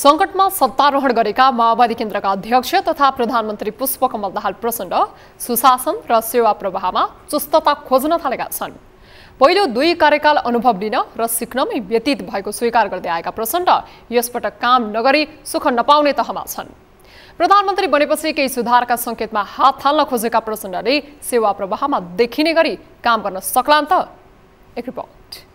सङ्कटमा सत्तारोहण गरेका माओवादी केन्द्रका अध्यक्ष तथा प्रधानमन्त्री पुष्पकमल दाहाल प्रचण्ड सुशासन र सेवा प्रवाहमा चुस्तता खोज्न थालेका छन् पहिलो दुई कार्यकाल अनुभव लिन र सिक्नमै व्यतीत भएको स्वीकार गर्दै आएका प्रचण्ड यसपटक काम नगरी सुख नपाउने तहमा छन् प्रधानमन्त्री बनेपछि केही सुधारका सङ्केतमा हात थाल्न खोजेका प्रचण्डले सेवा प्रवाहमा देखिने गरी काम गर्न सक्लान् त एक रिपोर्ट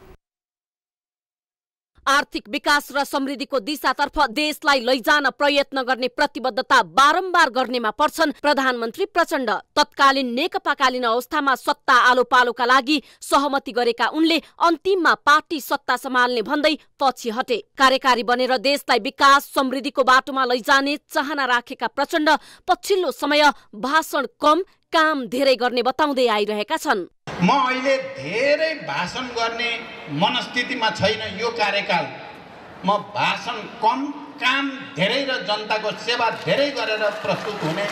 आर्थिक विकास र समृद्धिको दिशातर्फ देशलाई लैजान प्रयत्न गर्ने प्रतिबद्धता बारम्बार गर्नेमा पर्छन् प्रधानमन्त्री प्रचण्ड तत्कालीन नेकपाकालीन अवस्थामा सत्ता आलो पालोका लागि सहमति गरेका उनले अन्तिममा पार्टी सत्ता सम्हाल्ने भन्दै पछि हटे कार्यकारी बनेर देशलाई विकास समृद्धिको बाटोमा लैजाने चाहना राखेका प्रचण्ड पछिल्लो समय भाषण कम काम धेरै गर्ने बताउँदै आइरहेका छन् म अहिले धेरै भाषण गर्ने मनस्थितिमा छैन यो कार्यकाल म भाषण कम काम धेरै र जनताको सेवा धेरै गरेर प्रस्तुत हुने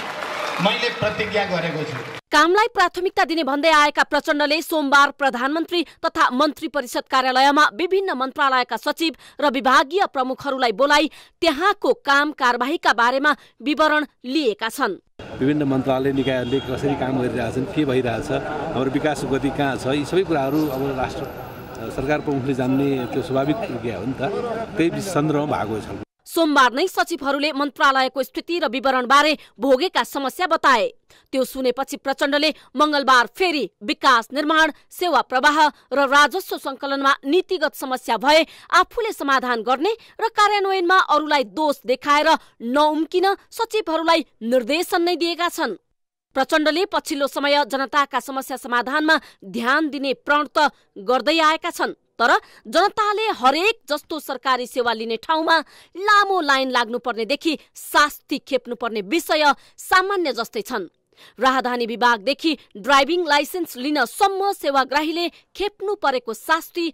मैले प्रतिज्ञा गरेको छु कामलाई प्राथमिकता दिने भन्दै आएका प्रचण्डले सोमबार प्रधानमन्त्री तथा मन्त्री परिषद कार्यालयमा विभिन्न मन्त्रालयका सचिव र विभागीय प्रमुखहरूलाई बोलाई त्यहाँको काम कारबाहीका बारेमा विवरण लिएका छन् विभिन्न मन्त्रालय निकायहरूले कसरी काम गरिरहेछन् के भइरहेछ हाम्रो विकास गति कहाँ छ यी सबै कुराहरू अब राष्ट्र सरकार प्रमुखले जान्ने त्यो स्वाभाविक प्रक्रिया हो नि त त्यही सन्दर्भमा भएको छ सोमबार नै सचिवहरूले मन्त्रालयको स्थिति र विवरणबारे भोगेका समस्या बताए त्यो सुनेपछि प्रचण्डले मंगलबार फेरि विकास निर्माण सेवा प्रवाह र राजस्व संकलनमा नीतिगत समस्या भए आफूले समाधान गर्ने र कार्यान्वयनमा अरूलाई दोष देखाएर नउम्किन सचिवहरूलाई निर्देशन नै दिएका छन् प्रचण्डले पछिल्लो समय जनताका समस्या समाधानमा ध्यान दिने प्रण त गर्दै आएका छन् तर जनताले हरेक जस्तो सरकारी सेवा लिने ठाउँमा लामो लाइन लाग्नुपर्नेदेखि शास्ति खेप्नुपर्ने विषय सामान्य जस्तै छन् राहदानी विभागदेखि ड्राइभिङ लाइसेन्स लिनसम्म सेवाग्राहीले खेप्नु परेको शास्ति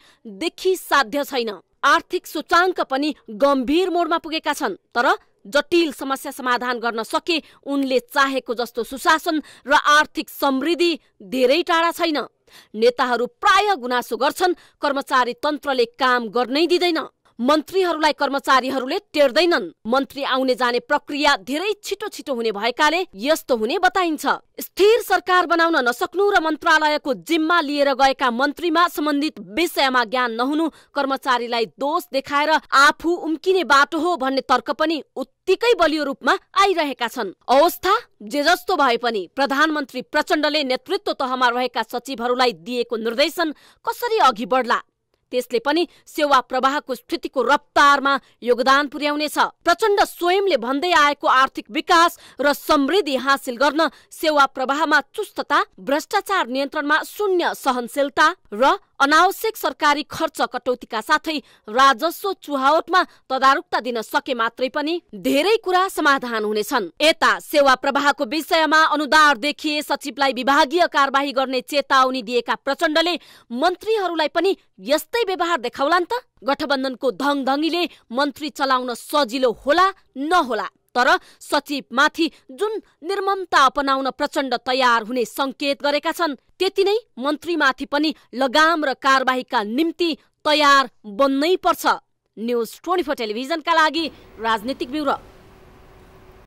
देखि साध्य छैन आर्थिक सूचाङ्क पनि गम्भीर मोडमा पुगेका छन् तर जटिल समस्या समाधान गर्न सके उनले चाहेको जस्तो सुशासन र आर्थिक समृद्धि धेरै टाढा छैन नेताहरू प्राय गुनासो गर्छन् कर्मचारी तन्त्रले काम गर्नै दिँदैन मन्त्रीहरूलाई कर्मचारीहरूले टेर्दैनन् मन्त्री आउने जाने प्रक्रिया धेरै छिटो छिटो हुने भएकाले यस्तो हुने बताइन्छ स्थिर सरकार बनाउन नसक्नु र मन्त्रालयको जिम्मा लिएर गएका मन्त्रीमा सम्बन्धित विषयमा ज्ञान नहुनु कर्मचारीलाई दोष देखाएर आफू उम्किने बाटो हो भन्ने तर्क पनि उत्तिकै बलियो रूपमा आइरहेका छन् अवस्था जे जस्तो भए पनि प्रधानमन्त्री प्रचण्डले नेतृत्व तहमा रहेका सचिवहरूलाई दिएको निर्देशन कसरी अघि बढ्ला त्यसले पनि सेवा प्रवाहको स्थितिको रफ्तारमा योगदान पुर्याउनेछ प्रचण्ड स्वयंले भन्दै आएको आर्थिक विकास र समृद्धि हासिल गर्न सेवा प्रवाहमा चुस्तता भ्रष्टाचार नियन्त्रणमा शून्य सहनशीलता र अनावश्यक सरकारी खर्च कटौतीका साथै राजस्व चुहावटमा तदारुकता दिन सके मात्रै पनि धेरै कुरा समाधान हुनेछन् यता सेवा प्रवाहको विषयमा अनुदार देखिए सचिवलाई विभागीय कारवाही गर्ने चेतावनी दिएका प्रचण्डले मन्त्रीहरूलाई पनि यस्तै व्यवहार देखाउलान् त गठबन्धनको धङधङीले मन्त्री चलाउन सजिलो होला नहोला तर सचिवमाथि जुन निर्ममता अपनाउन प्रचण्ड तयार हुने संकेत गरेका छन् त्यति नै मन्त्रीमाथि पनि लगाम र कारबाहीका निम्ति तयार बन्नै पर्छ न्युज ट्वेन्टी फोर टेलिभिजनका लागि राजनीतिक ब्युरो